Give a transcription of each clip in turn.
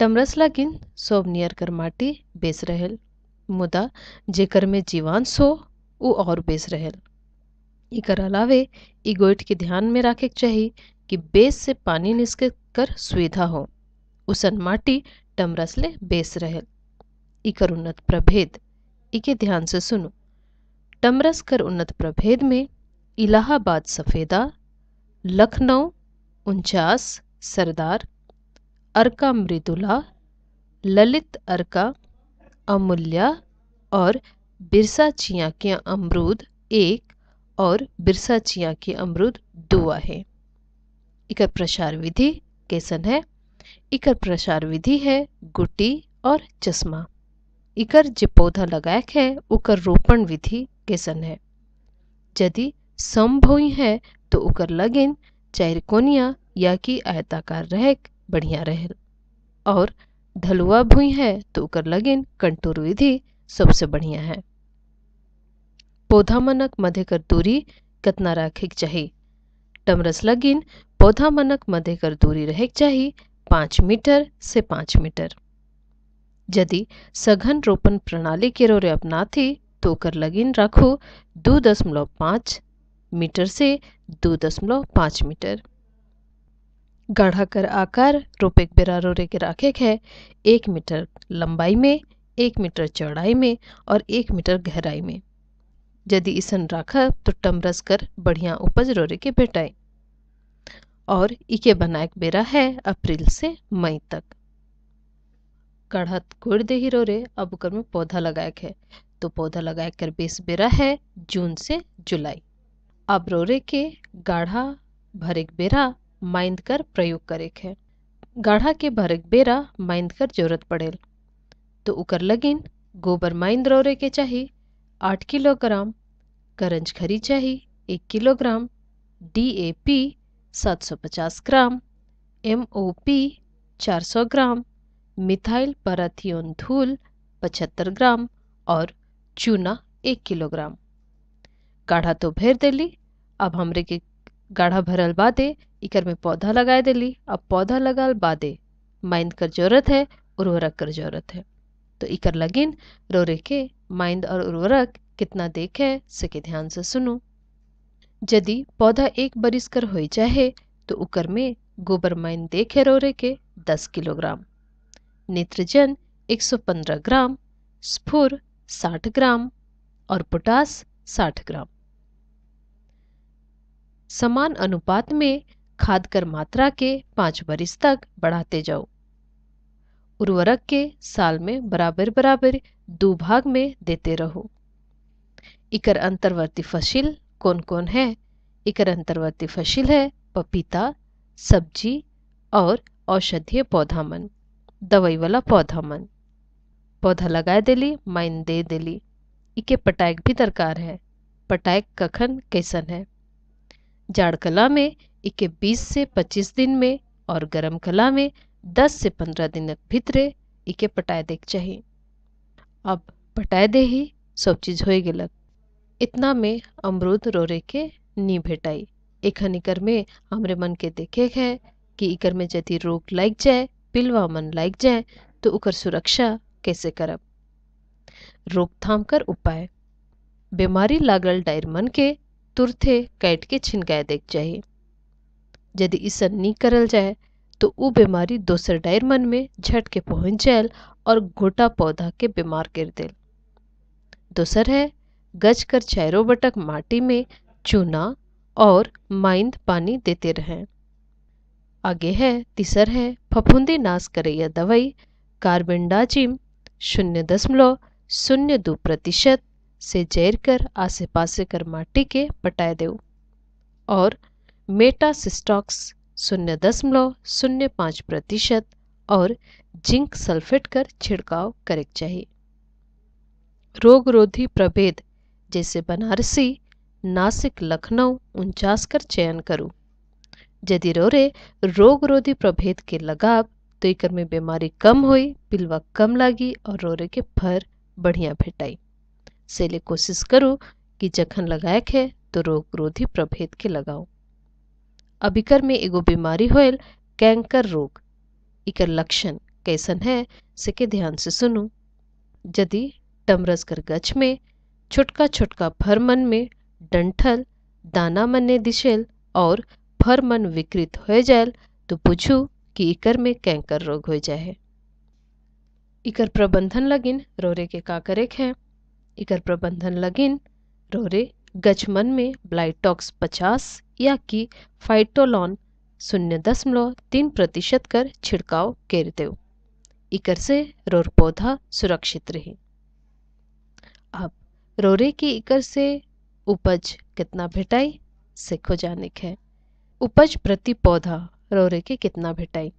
टमरस लागिन सब नियर कर माटी बेस रहेल मुदा जेकर में जीवांश हो वो और बेस रहेल इकर अलावे ई गोइठ के ध्यान में रखे के चाहिए कि बेस से पानी निस्क कर सुविधा हो उसन माटी टमरस ले बेस रहेल इकर उन्नत प्रभेद इके ध्यान से सुनो टमरस कर उन्नत प्रभेद में इलाहाबाद सफ़ेदा लखनऊ उनचास सरदार अर्का मृदुला ललित अर्का अमूल्या और बिरसा चिया के अमरूद एक और बिरसा चिया के अमरूद दो है इकर प्रसार विधि कैसन है इकर प्रसार विधि है गुटी और चश्मा इकर जो पौधा लगाए है उकर रोपण विधि कैसन है यदि संभव है तो उकर लगिन चार कोनिया या कि आयताकार रहक बढ़िया रहे और ढलुआ भूई है तो ओकर लगिन कंटूर विधि सबसे बढ़िया है पौधा मनक मध्य कर दूरी कितना रखे के चाहिए टमरस लगिन पौधा मनक मध्य कर दूरी रहे के चाहिए पाँच मीटर से पाँच मीटर यदि सघन रोपण प्रणाली के रोरे अपना थी तो कर लगिन रखो दो दशमलव पाँच मीटर से दो दशमलव पाँच मीटर गाढ़ा कर आकार रोपेक रोरे के राखेक है एक मीटर लंबाई में एक मीटर चौड़ाई में और एक मीटर गहराई में यदि इसन राखा तो टमरस कर बढ़िया उपज रोरे के भेटाए और इके बनाएक बेरा है अप्रैल से मई तक कढ़त गुड़ दे रोरे अब उकर में पौधा लगाएक है तो पौधा लगाए कर बेस बेरा है जून से जुलाई अब रोरे के गाढ़ा भरेक बेरा माइंदकर प्रयोग करे खे गाढ़ा के भरक बेरा माइंदकर जरूरत पड़ेल तो उकर लगिन गोबर माइंद रोरे के चाहिए आठ किलोग्राम करंज खरी चाहिए एक किलोग्राम डी ए पी सात सौ पचास ग्राम एम ओ पी चार सौ ग्राम मिथाइल पराथियोन धूल पचहत्तर ग्राम और चूना एक किलोग्राम गाढ़ा तो भर दिली अब हमरे के गाढ़ा भरल बादे इकर में पौधा लगाए दिली अब पौधा लगाल बादे माइंड कर जरूरत है उर्वरक कर जरूरत है तो इकर लगिन रोरे के माइंद और उर्वरक कितना देखे सके ध्यान से सुनो यदि पौधा एक बरिस कर हो जाए तो उकर में गोबर माइन देखे रोरे के दस किलोग्राम नेत्रजन पंद्रह ग्राम स्फुर साठ ग्राम और पोटास साठ ग्राम समान अनुपात में खाद कर मात्रा के पांच बरिस तक बढ़ाते जाओ उर्वरक के साल में बराबर बराबर दो भाग में देते रहो इकर अंतर्वर्ती फसल कौन कौन है इकर अंतर्वर्ती फसल है पपीता सब्जी और औषधीय पौधा मन दवाई वाला पौधा मन पौधा लगा दिली माइन दे दिली इके पटायक भी दरकार है पटायक कखन कैसन है जाड़कला में इके 20 से 25 दिन में और गरम कला में 10 से 15 दिन भितरे इके पटाए देख चाहिए अब पटाए दे ही सब चीज हो गलक इतना में अमरूद रोरे के नी भेटाई एखन इकर में हमरे मन के देखे है कि इकर में यदि रोग लग जाए पिलवा मन लग जाए तो उकर सुरक्षा कैसे करब रोकथाम कर उपाय बीमारी लागल डायर मन के तुरथे काट के छिनकाय देख चाहिए यदि ईसन नहीं करल जाए तो वो बीमारी दोसर डायर मन में झटके पहुंच जाए और गोटा पौधा के बीमार कर दे दूसर है गज कर चारों बटक माटी में चूना और माइंद पानी देते रहें आगे है तीसर है फफूंदी नाश यह दवाई कार्बेंडाजिम शून्य दशमलव शून्य दो प्रतिशत से जैर कर आसे पासे कर माटी के पटाए दे और मेटासिस्टॉक्स शून्य दशमलव शून्य पाँच प्रतिशत और जिंक सल्फेट कर छिड़काव करे चाहिए रोग रोधी प्रभेद जैसे बनारसी नासिक लखनऊ उनचास कर चयन करूँ यदि रोरे रोग रोधी प्रभेद के लगाव तो एक में बीमारी कम हुई पिलवा कम लगी और रोरे के फर बढ़िया भेटाई से कोशिश करूँ कि जखन लगाए है तो रोग रोधी प्रभेद के लगाऊँ अभिकर में एगो बीमारी होल कैंकर रोग इकर लक्षण कैसन है सिके ध्यान से सुनू यदि टमरस कर गच में छोटका छोटका मन में डंठल दाना मन्ने दिशेल और मन विकृत हो जाए तो पूछू कि इकर में कैंकर रोग हो जाए इकर प्रबंधन लगिन रोरे के का करे है इकर प्रबंधन लगिन रोरे गचमन में ब्लाइटॉक्स 50 या कि फाइटोलॉन शून्य दशमलव तीन प्रतिशत कर छिड़काव कर दो इकर से रोर पौधा सुरक्षित रहे अब रोरे की इकर से उपज कितना भेटाई से खोजानिक है उपज प्रति पौधा रोरे के कितना भेटाई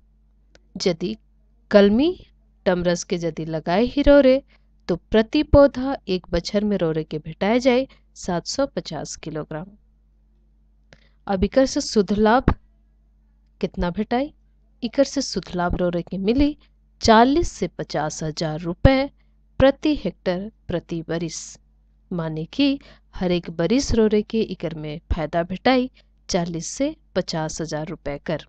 यदि कलमी टमरस के यदि लगाए ही रोरे तो प्रति पौधा एक बच्छर में रोरे के भेटाए जाए 750 किलोग्राम अब इकर से शुद्ध लाभ कितना भेटाई इकर से शुद्ध लाभ रो के मिली चालीस से पचास हजार रुपये प्रति हेक्टर प्रति बरिस माने कि हर एक बरिस रोरे के इकर में फायदा भेटाई चालीस से पचास हजार रुपये कर